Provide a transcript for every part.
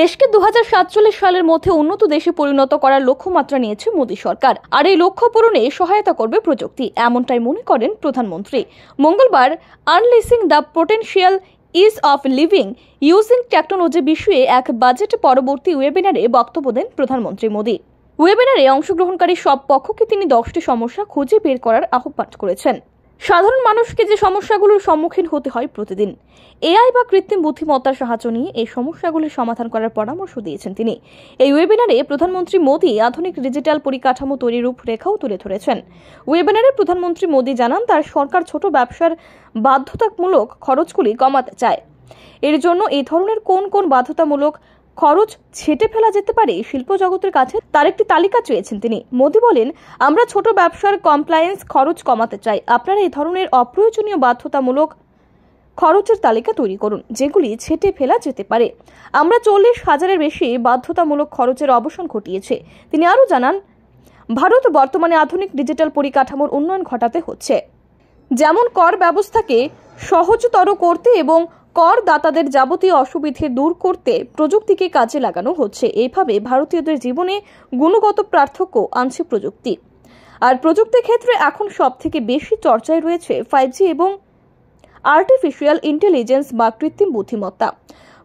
দেশকে দু সালের মধ্যে উন্নত দেশে পরিণত করার লক্ষ্যমাত্রা নিয়েছে মোদী সরকার আর এই লক্ষ্য পূরণে সহায়তা করবে প্রযুক্তি এমনটাই মনে করেন প্রধানমন্ত্রী মঙ্গলবার unleashing the potential ease of living using technology বিষয়ে এক বাজেট পরবর্তী ওয়েবিনারে বক্তব্য দেন প্রধানমন্ত্রী মোদী ওয়েবিনারে অংশগ্রহণকারী সব পক্ষকে তিনি দশটি সমস্যা খুঁজে বের করার আহ্বান করেছেন সাধারণ মানুষকে যে সমস্যাগুলোর সম্মুখীন হতে হয় প্রতিদিন এআই বা কৃত্রিম বুদ্ধিমত্তার সাহায্য নিয়ে এই সমস্যাগুলির সমাধান করার পরামর্শ দিয়েছেন তিনি এই ওয়েবিনারে প্রধানমন্ত্রী মোদী আধুনিক ডিজিটাল পরিকাঠামো তৈরির রূপরেখাও তুলে ধরেছেন ওয়েবিনারে প্রধানমন্ত্রী মোদী জানান তার সরকার ছোট ব্যবসার বাধ্যতামূলক খরচগুলি কমাতে চায় এর জন্য এই ধরনের কোন কোন বাধ্যতামূলক খরচ ছেটে ফেলা যেতে পারে শিল্প জগতের কাছে তার একটি তালিকা চেয়েছেন তিনি মোদি বলেন আমরা ছোট ব্যবসার কমপ্লায়েন্স খরচ কমাতে চাই আপনারা এই ধরনের অপ্রয়োজনীয় বাধ্যতামূলক খরচের তালিকা তৈরি করুন যেগুলি ছেটে ফেলা যেতে পারে আমরা চল্লিশ হাজারের বেশি বাধ্যতামূলক খরচের অবসান ঘটিয়েছে তিনি আরও জানান ভারত বর্তমানে আধুনিক ডিজিটাল পরিকাঠামোর উন্নয়ন ঘটাতে হচ্ছে যেমন কর ব্যবস্থাকে সহজতর করতে এবং করদাতাদের যাবতীয় অসুবিধে দূর করতে প্রযুক্তিকে কাজে লাগানো হচ্ছে এইভাবে ভারতীয়দের জীবনে গুণগত পার্থক্য আনছে প্রযুক্তি আর প্রযুক্তির ক্ষেত্রে এখন সব থেকে বেশি চর্চায় রয়েছে ফাইভ জি এবং আর্টিফিশিয়াল ইন্টেলিজেন্স বা কৃত্রিম বুদ্ধিমত্তা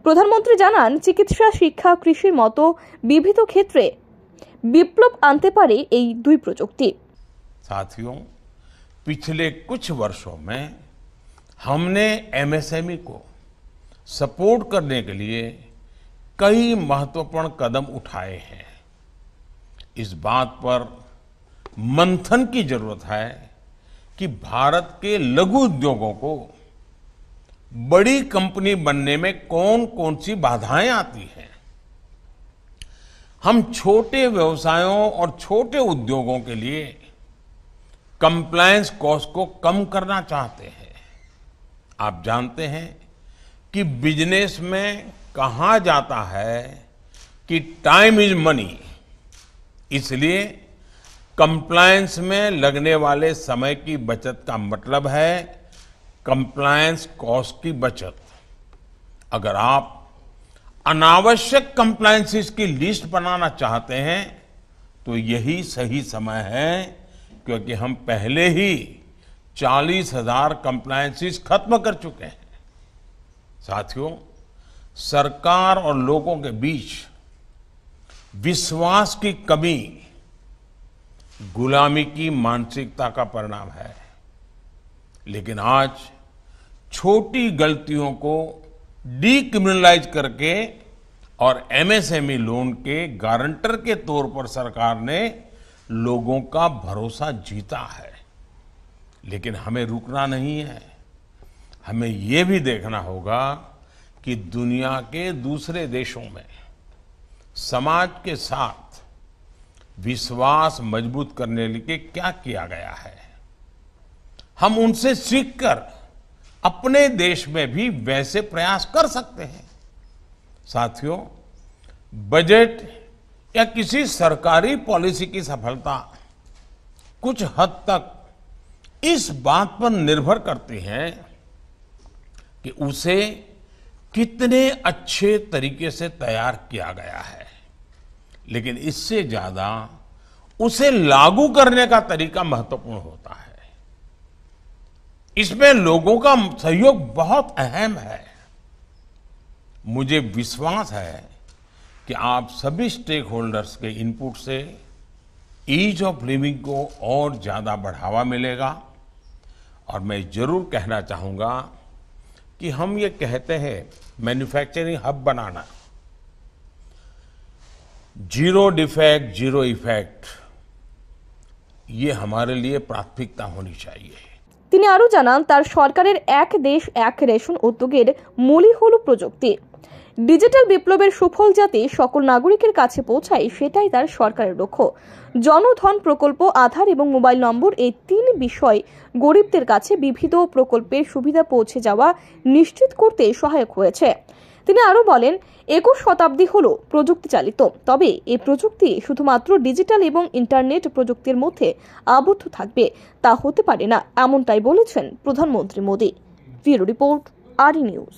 প্রধানমন্ত্রী জানান চিকিৎসা শিক্ষা কৃষির মতো বিবিধ ক্ষেত্রে বিপ্লব আনতে পারে এই দুই প্রযুক্তি পিছলে কুছ বর্ষ মে हमने एमएसएमई e को सपोर्ट करने के लिए कई महत्वपूर्ण कदम उठाए हैं इस बात पर मंथन की जरूरत है कि भारत के लघु उद्योगों को बड़ी कंपनी बनने में कौन कौन सी बाधाएं आती हैं हम छोटे व्यवसायों और छोटे उद्योगों के लिए कंप्लायंस कॉस्ट को कम करना चाहते हैं आप जानते हैं कि बिजनेस में कहा जाता है कि टाइम इज मनी इसलिए कंप्लायंस में लगने वाले समय की बचत का मतलब है कंप्लायंस कॉस्ट की बचत अगर आप अनावश्यक कंप्लायंसेस की लिस्ट बनाना चाहते हैं तो यही सही समय है क्योंकि हम पहले ही चालीस हजार कंप्लायंसेस खत्म कर चुके हैं साथियों सरकार और लोगों के बीच विश्वास की कमी गुलामी की मानसिकता का परिणाम है लेकिन आज छोटी गलतियों को डीक्रिमिनलाइज करके और एमएसएमई लोन के गारंटर के तौर पर सरकार ने लोगों का भरोसा जीता है लेकिन हमें रुकना नहीं है हमें ये भी देखना होगा कि दुनिया के दूसरे देशों में समाज के साथ विश्वास मजबूत करने के क्या किया गया है हम उनसे सीखकर अपने देश में भी वैसे प्रयास कर सकते हैं साथियों बजट या किसी सरकारी पॉलिसी की सफलता कुछ हद तक इस बात पर निर्भर करती है कि उसे कितने अच्छे तरीके से तैयार किया गया है लेकिन इससे ज्यादा उसे लागू करने का तरीका महत्वपूर्ण होता है इसमें लोगों का सहयोग बहुत अहम है मुझे विश्वास है कि आप सभी स्टेक होल्डर्स के इनपुट से ईज ऑफ लिविंग को और ज़्यादा बढ़ावा मिलेगा और मैं ज़रूर कहना चाहूंगा कि हम ये कहते हैं मैन्युफैक्चरिंग हब बनाना जीरो डिफेक्ट जीरो इफेक्ट ये हमारे लिए प्राथमिकता होनी चाहिए सरकार एक देश एक रेशन उद्योग मूल ही हल प्रजुक्ति ডিজিটাল বিপ্লবের সুফল যাতে সকল নাগরিকের কাছে পৌঁছায় সেটাই তার সরকারের লক্ষ্য জনধন প্রকল্প আধার এবং মোবাইল নম্বর এই তিন বিষয় গরিবদের কাছে বিবিধ প্রকল্পের সুবিধা পৌঁছে যাওয়া নিশ্চিত করতে সহায়ক হয়েছে তিনি আরও বলেন একুশ শতাব্দী হল প্রযুক্তি চালিত তবে এই প্রযুক্তি শুধুমাত্র ডিজিটাল এবং ইন্টারনেট প্রযুক্তির মধ্যে আবদ্ধ থাকবে তা হতে পারে না এমনটাই বলেছেন প্রধানমন্ত্রী মোদী ব্যুরো রিপোর্ট আর নিউজ